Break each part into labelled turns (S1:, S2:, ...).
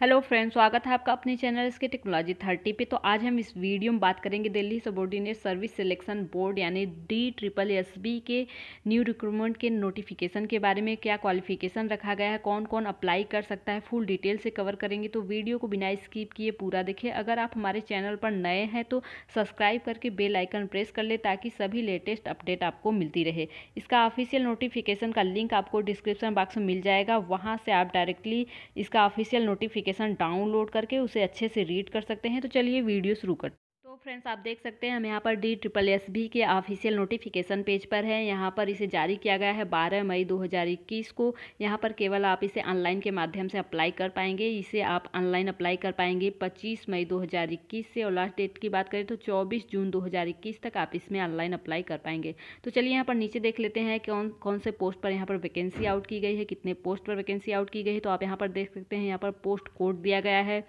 S1: hello friends स्वागत है आपका अपने चैनल इसके टेक्नोलॉजी थर्टी पे तो आज हम इस वीडियो में बात करेंगे Delhi subordinate service selection board यानी डी ट्रिपल एस बी के न्यू रिक्रूटमेंट के नोटिफिकेशन के बारे में क्या क्वालिफिकेशन रखा गया है कौन कौन अप्लाई कर सकता है फुल डिटेल से कवर करेंगे तो वीडियो को बिना स्किप किए पूरा देखें अगर आप हमारे चैनल पर नए हैं तो सब्सक्राइब करके बेल आइकन प्रेस कर ले ताकि सभी लेटेस्ट अपडेट आपको मिलती रहे इसका ऑफिशियल नोटिफिकेशन का लिंक आपको डिस्क्रिप्शन बॉक्स में मिल जाएगा वहाँ से आप डायरेक्टली इसका ऑफिशियल नोटिफिकेशन एप्लीकेशन डाउनलोड करके उसे अच्छे से रीड कर सकते हैं तो चलिए वीडियो शुरू कर फ्रेंड्स आप देख सकते हैं हम यहाँ पर डी ट्रिपल एस बी के ऑफिशियल नोटिफिकेशन पेज पर है यहाँ पर इसे जारी किया गया है 12 मई 2021 को यहाँ पर केवल आप इसे ऑनलाइन के माध्यम से अप्लाई कर पाएंगे इसे आप ऑनलाइन अप्लाई कर पाएंगे 25 मई 2021 से और लास्ट डेट की बात करें तो 24 जून 2021 तक आप इसमें ऑनलाइन अप्लाई कर पाएंगे तो चलिए यहाँ पर नीचे देख लेते हैं कौन कौन से पोस्ट पर यहाँ पर वैकेंसी आउट की गई है कितने पोस्ट पर वैकेंसी आउट की गई है तो आप यहाँ पर देख सकते हैं यहाँ पर पोस्ट कोड दिया गया है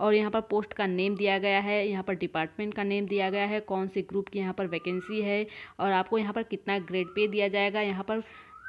S1: और यहाँ पर पोस्ट का नेम दिया गया है यहाँ पर डिपार्टमेंट का नेम दिया गया है कौन से ग्रुप की यहाँ पर वैकेंसी है और आपको यहाँ पर कितना ग्रेड पे दिया जाएगा यहाँ पर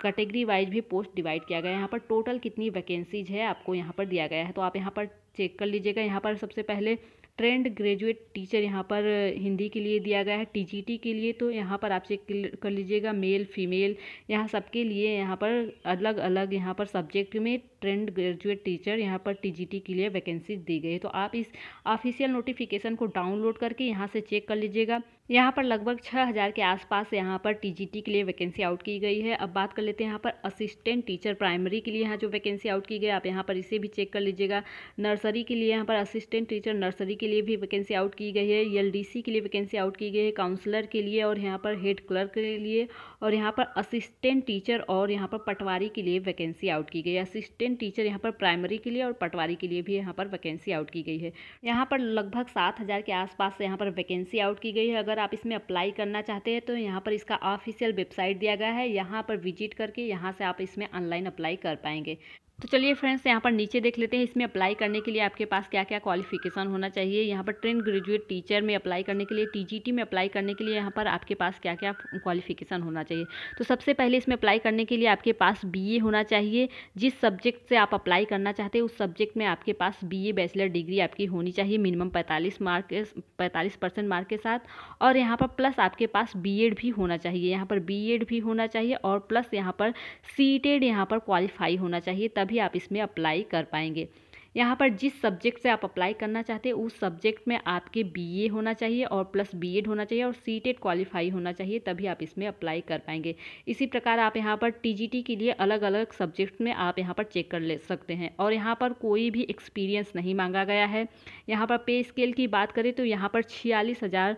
S1: कैटेगरी वाइज भी पोस्ट डिवाइड किया गया है यहाँ पर टोटल कितनी वैकेंसीज है आपको यहाँ पर दिया गया है तो आप यहाँ पर चेक कर लीजिएगा यहाँ पर सबसे पहले ट्रेंड ग्रेजुएट टीचर यहाँ पर हिंदी के लिए दिया गया है टीजीटी के लिए तो यहाँ पर आप चेक कर लीजिएगा मेल फीमेल यहाँ सबके लिए यहाँ पर अलग अलग यहाँ पर सब्जेक्ट में ट्रेंड ग्रेजुएट टीचर यहाँ पर टीजीटी के लिए वैकेंसी दी गई है तो आप इस ऑफिशियल नोटिफिकेशन को डाउनलोड करके यहाँ से चेक कर लीजिएगा यहाँ पर लगभग छः हज़ार के आसपास यहाँ पर टीजीटी के लिए वैकेंसी आउट की गई है अब बात कर लेते हैं यहाँ पर असिस्टेंट टीचर प्राइमरी के लिए यहाँ जो वैकेंसी आउट की गई आप यहाँ पर इसे भी चेक कर लीजिएगा नर्सरी के लिए यहाँ पर असिस्टेंट टीचर नर्सरी के के लिए भी वैकेंसी आउट की गई है एल e के लिए वैकेंसी आउट की गई है काउंसलर के लिए और यहाँ पर हेड क्लर्क के लिए और यहाँ पर असिस्टेंट टीचर और यहाँ पर पटवारी के लिए वैकेंसी आउट की गई है असिस्टेंट टीचर यहाँ पर प्राइमरी के लिए और पटवारी के लिए भी यहाँ पर वैकेंसी आउट की गई है यहाँ पर लगभग सात हज़ार के आसपास यहाँ पर वैकेंसी आउट की गई है अगर आप इसमें अप्लाई करना चाहते हैं तो यहाँ पर इसका ऑफिशियल वेबसाइट दिया गया है यहाँ पर विजिट करके यहाँ से आप इसमें ऑनलाइन अप्लाई कर पाएंगे तो चलिए फ्रेंड्स यहाँ पर नीचे देख लेते हैं इसमें अप्लाई करने के लिए आपके पास क्या क्या क्वालिफिकेशन होना चाहिए यहाँ पर ट्रेन ग्रेजुएट टीचर में अप्लाई करने के लिए टीजीटी में अप्लाई करने के लिए यहाँ पर आपके पास क्या क्या क्वालिफिकेशन होना चाहिए तो सबसे पहले इसमें अप्लाई करने के लिए आपके पास बी होना चाहिए जिस सब्जेक्ट से आप अप्लाई करना चाहते हैं उस सब्जेक्ट में आपके पास बी बैचलर डिग्री आपकी होनी चाहिए मिनिमम पैंतालीस मार्क पैंतालीस मार्क के साथ और यहाँ पर प्लस आपके पास बी भी होना चाहिए यहाँ पर बी भी होना चाहिए और प्लस यहाँ पर सीटेड यहाँ पर क्वालिफाई होना चाहिए तब भी आप इसमें अप्लाई कर पाएंगे यहाँ पर जिस सब्जेक्ट से आप अप्लाई करना चाहते हैं उस सब्जेक्ट में आपके बीए होना चाहिए और प्लस बीएड होना चाहिए और टेड क्वालिफाई होना चाहिए तभी आप इसमें अप्लाई कर पाएंगे इसी प्रकार आप यहाँ पर टीजीटी के लिए अलग अलग सब्जेक्ट में आप यहाँ पर चेक कर ले सकते हैं और यहाँ पर कोई भी एक्सपीरियंस नहीं मांगा गया है यहाँ पर पे स्केल की बात करें तो यहाँ पर छियालीस हज़ार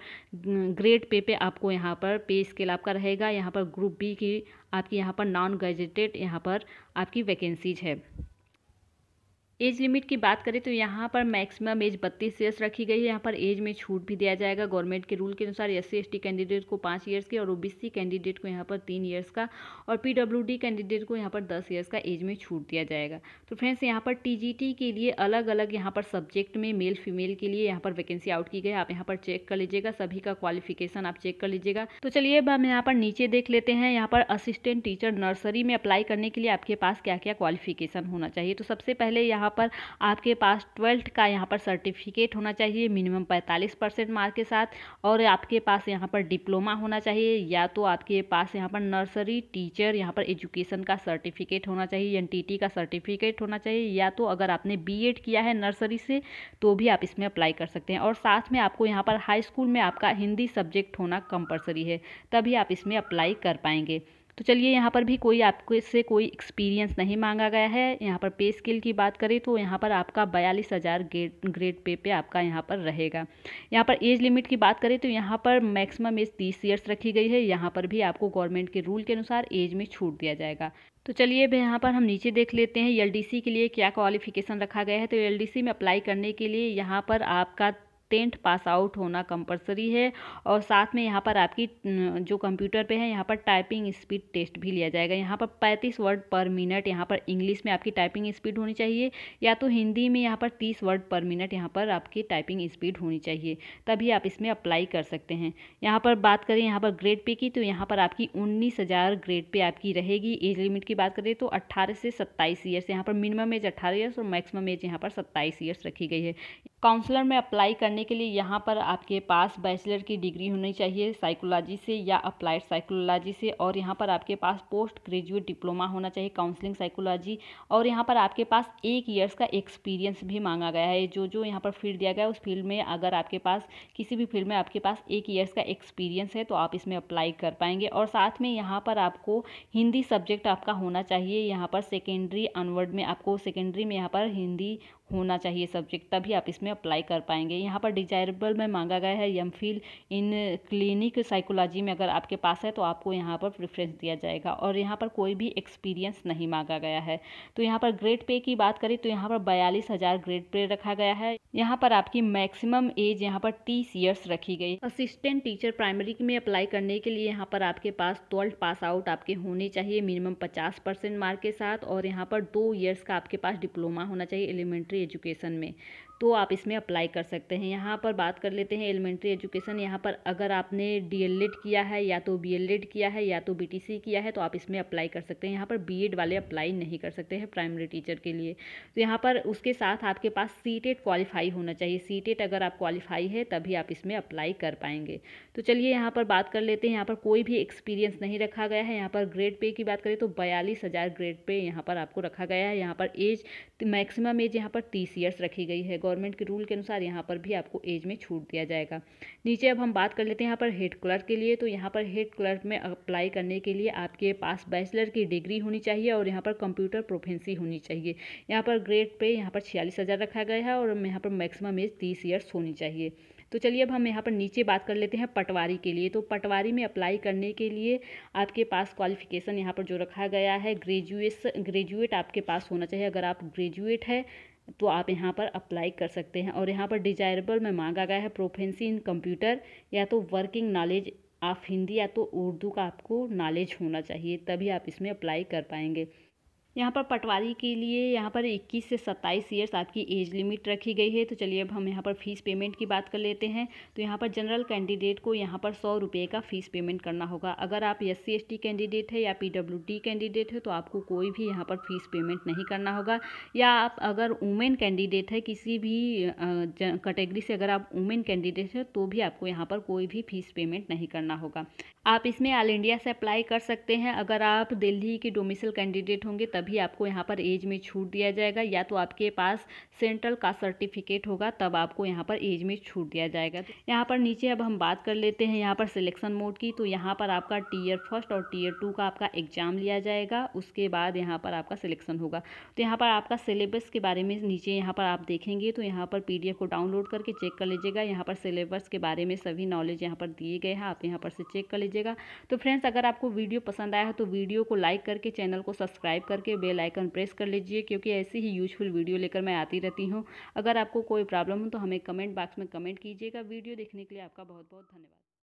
S1: ग्रेड पे पे आपको यहाँ पर पे स्केल आपका रहेगा यहाँ पर ग्रुप बी की आपकी यहाँ पर नॉन ग्रेजुएटेड यहाँ पर आपकी वैकेंसीज है एज लिमिट की बात करें तो यहाँ पर मैक्सिमम एज बत्तीस ईयर्स रखी गई है यहाँ पर एज में छूट भी दिया जाएगा गवर्नमेंट के रूल के अनुसार एस सी कैंडिडेट को पाँच ईयर्स की और ओ कैंडिडेट को यहाँ पर तीन ईयर्स का और पी कैंडिडेट को यहाँ पर दस ईयर्स का एज में छूट दिया जाएगा तो फ्रेंड्स यहाँ पर टी के लिए अलग अलग यहाँ पर सब्जेक्ट में मेल फीमेल के लिए यहाँ पर वैकेंसी आउट की गई आप यहाँ पर चेक कर लीजिएगा सभी का क्वालिफिकेशन आप चेक कर लीजिएगा तो चलिए अब हम यहाँ पर नीचे देख लेते हैं यहाँ पर असिस्टेंट टीचर नर्सरी में अप्लाई करने के लिए आपके पास क्या क्या क्वालिफिकेशन होना चाहिए तो सबसे पहले यहाँ यहाँ पर आपके पास ट्वेल्थ का यहाँ पर सर्टिफिकेट होना चाहिए मिनिमम पैंतालीस परसेंट मार्क के साथ और आपके पास यहाँ पर डिप्लोमा होना चाहिए या तो आपके पास यहाँ पर नर्सरी टीचर यहाँ पर एजुकेशन का सर्टिफिकेट होना चाहिए एन का सर्टिफिकेट होना चाहिए या तो अगर आपने बी किया है नर्सरी से तो भी आप इसमें अप्लाई कर सकते हैं और साथ में आपको यहाँ पर हाई स्कूल में आपका हिंदी सब्जेक्ट होना कंपलसरी है तभी आप इसमें अप्लाई कर पाएंगे तो चलिए यहाँ पर भी कोई आपको इससे कोई एक्सपीरियंस नहीं मांगा गया है यहाँ पर पे स्केल की बात करें तो यहाँ पर आपका बयालीस हज़ार ग्रेड पे पे आपका यहाँ पर रहेगा यहाँ पर एज लिमिट की बात करें तो यहाँ पर मैक्सिमम एज तीस ईयर्स रखी गई है यहाँ पर भी आपको गवर्नमेंट के रूल के अनुसार एज में छूट दिया जाएगा तो चलिए भाई यहाँ पर हम नीचे देख लेते हैं एल के लिए क्या क्वालिफिकेशन रखा गया है तो एल में अप्लाई करने के लिए यहाँ पर आपका टेंथ पास आउट होना कंपलसरी है और साथ में यहाँ पर आपकी जो कंप्यूटर पे है यहाँ पर टाइपिंग स्पीड टेस्ट भी लिया जाएगा यहाँ पर पैंतीस वर्ड पर मिनट यहाँ पर इंग्लिश में आपकी टाइपिंग स्पीड होनी चाहिए या तो हिंदी में यहाँ पर तीस वर्ड पर मिनट यहाँ पर आपकी टाइपिंग स्पीड होनी चाहिए तभी आप इसमें अप्लाई कर सकते हैं यहाँ पर बात करें यहाँ पर ग्रेड पे की तो यहाँ पर आपकी उन्नीस हज़ार ग्रेड पे आपकी रहेगी एज लिमिट की बात करें तो अट्ठारह से सत्ताईस ईयर्स यहाँ पर मिनिमम एज अट्ठारह ईयर्स और मैक्सिमम एज यहाँ पर सत्ताईस ईयर्स रखी गई है काउंसलर में अप्लाई करने करने के लिए यहाँ पर आपके पास बैचलर की डिग्री होनी चाहिए साइकोलॉजी से या अप्लाइड साइकोलॉजी से और यहाँ पर आपके पास पोस्ट ग्रेजुएट डिप्लोमा होना चाहिए काउंसलिंग साइकोलॉजी और यहाँ पर आपके पास एक ईयर्स का एक्सपीरियंस भी मांगा गया है जो जो यहाँ पर फील्ड दिया गया है उस फील्ड में अगर आपके पास किसी भी फील्ड में आपके पास एक ईयर्स का एक्सपीरियंस है तो आप इसमें अप्लाई कर पाएंगे और साथ में यहाँ पर आपको हिंदी सब्जेक्ट आपका होना चाहिए यहाँ पर सेकेंडरी अनवर्ड में आपको सेकेंडरी में यहाँ पर हिंदी होना चाहिए सब्जेक्ट तभी आप इसमें अप्लाई कर पाएंगे यहाँ पर पर डिजायरेबल में मांगा गया है एम इन क्लिनिक साइकोलॉजी में अगर आपके पास है तो आपको यहाँ पर प्रेफरेंस दिया जाएगा और यहाँ पर कोई भी एक्सपीरियंस नहीं मांगा गया है तो यहाँ पर ग्रेड पे की बात करें तो यहाँ पर बयालीस हज़ार ग्रेड पे रखा गया है यहाँ पर आपकी मैक्सिमम एज यहाँ पर तीस ईयर्स रखी गई असिस्टेंट टीचर प्राइमरी में अप्लाई करने के लिए यहाँ पर आपके पास ट्वेल्थ पास आउट आपके होने चाहिए मिनिमम पचास परसेंट मार्क के साथ और यहाँ पर दो ईयर्स का आपके पास डिप्लोमा होना चाहिए एलिमेंट्री एजुकेशन में तो आप इसमें अप्लाई कर सकते हैं यहाँ पर बात कर लेते हैं एलिमेंट्री एजुकेशन यहाँ पर अगर आपने डी किया है या तो बी किया है या तो बी किया है तो आप इसमें अप्लाई कर सकते हैं यहाँ पर बी वाले अप्लाई नहीं कर सकते हैं प्राइमरी टीचर के लिए तो यहाँ पर उसके साथ आपके पास सी क्वालिफाई होना चाहिए सी अगर आप क्वालिफाई है तभी आप इसमें अप्लाई कर पाएंगे तो चलिए यहाँ पर बात कर लेते हैं यहाँ पर कोई भी एक्सपीरियंस नहीं रखा गया है यहाँ पर ग्रेड पे की बात करें तो बयालीस हज़ार ग्रेड पे यहाँ पर आपको रखा गया है यहाँ पर एज मैक्सिमम एज यहाँ पर तीस ईयर्स रखी गई है गवर्नमेंट के रूल के अनुसार यहाँ पर भी आप आपको एज में छूट दिया जाएगा नीचे अब हम बात कर लेते हैं यहाँ पर हेड क्लर्क के लिए तो यहाँ पर हेड क्लर्क में अप्लाई करने के लिए आपके पास बैचलर की डिग्री होनी चाहिए और यहाँ पर कंप्यूटर प्रोफेंसी होनी चाहिए यहाँ पर ग्रेड पे यहाँ पर छियालीस हज़ार रखा गया है और यहाँ पर मैक्सिमम एज तीस ईयर्स होनी चाहिए तो चलिए अब हम यहाँ पर नीचे बात कर लेते हैं पटवारी के लिए तो पटवारी में अप्लाई करने के लिए आपके पास क्वालिफिकेशन यहाँ पर जो रखा गया है ग्रेजुएस ग्रेजुएट आपके पास होना चाहिए अगर आप ग्रेजुएट है तो आप यहाँ पर अप्लाई कर सकते हैं और यहाँ पर डिजायरेबल में मांगा गया है प्रोफेंसी इन कंप्यूटर या तो वर्किंग नॉलेज ऑफ हिंदी या तो उर्दू का आपको नॉलेज होना चाहिए तभी आप इसमें अप्लाई कर पाएंगे यहाँ पर पटवारी के लिए यहाँ पर 21 से 27 ईयर्स आपकी एज लिमिट रखी गई है तो चलिए अब हम यहाँ पर फ़ीस पेमेंट की बात कर लेते हैं तो यहाँ पर जनरल कैंडिडेट को यहाँ पर सौ रुपये का फ़ीस पेमेंट करना होगा अगर आप एस सी कैंडिडेट है या पी कैंडिडेट है तो आपको कोई भी यहाँ पर फ़ीस पेमेंट नहीं करना होगा या आप अगर वुमेन कैंडिडेट है किसी भी कैटेगरी से अगर आप वुमेन कैंडिडेट है तो भी आपको यहाँ पर कोई भी फ़ीस पेमेंट नहीं करना होगा आप इसमें ऑल इंडिया से अप्लाई कर सकते हैं अगर आप दिल्ली के डोमिसल कैंडिडेट होंगे तभी तभी आपको यहाँ पर एज में छूट दिया जाएगा या तो आपके पास सेंट्रल का सर्टिफिकेट होगा तब आपको यहाँ पर एज में छूट दिया जाएगा तो यहाँ पर नीचे अब हम बात कर लेते हैं यहाँ पर सिलेक्शन मोड की तो यहाँ पर आपका टीयर फर्स्ट और टीयर टू का आपका एग्ज़ाम लिया जाएगा उसके बाद यहाँ पर आपका सिलेक्शन होगा तो यहाँ पर आपका सिलेबस के बारे में नीचे यहाँ पर आप देखेंगे तो यहाँ पर पी को डाउनलोड करके चेक कर लीजिएगा यहाँ पर सिलेबस के बारे में सभी नॉलेज यहाँ पर दिए गए हैं आप यहाँ पर से चेक कर लीजिएगा तो फ्रेंड्स अगर आपको वीडियो पसंद आया हो तो वीडियो को लाइक करके चैनल को सब्सक्राइब करके बेल आइकन प्रेस कर लीजिए क्योंकि ऐसी ही यूजफुल वीडियो लेकर मैं आती रहती हूँ अगर आपको कोई प्रॉब्लम हो तो हमें कमेंट बॉक्स में कमेंट कीजिएगा वीडियो देखने के लिए आपका बहुत बहुत धन्यवाद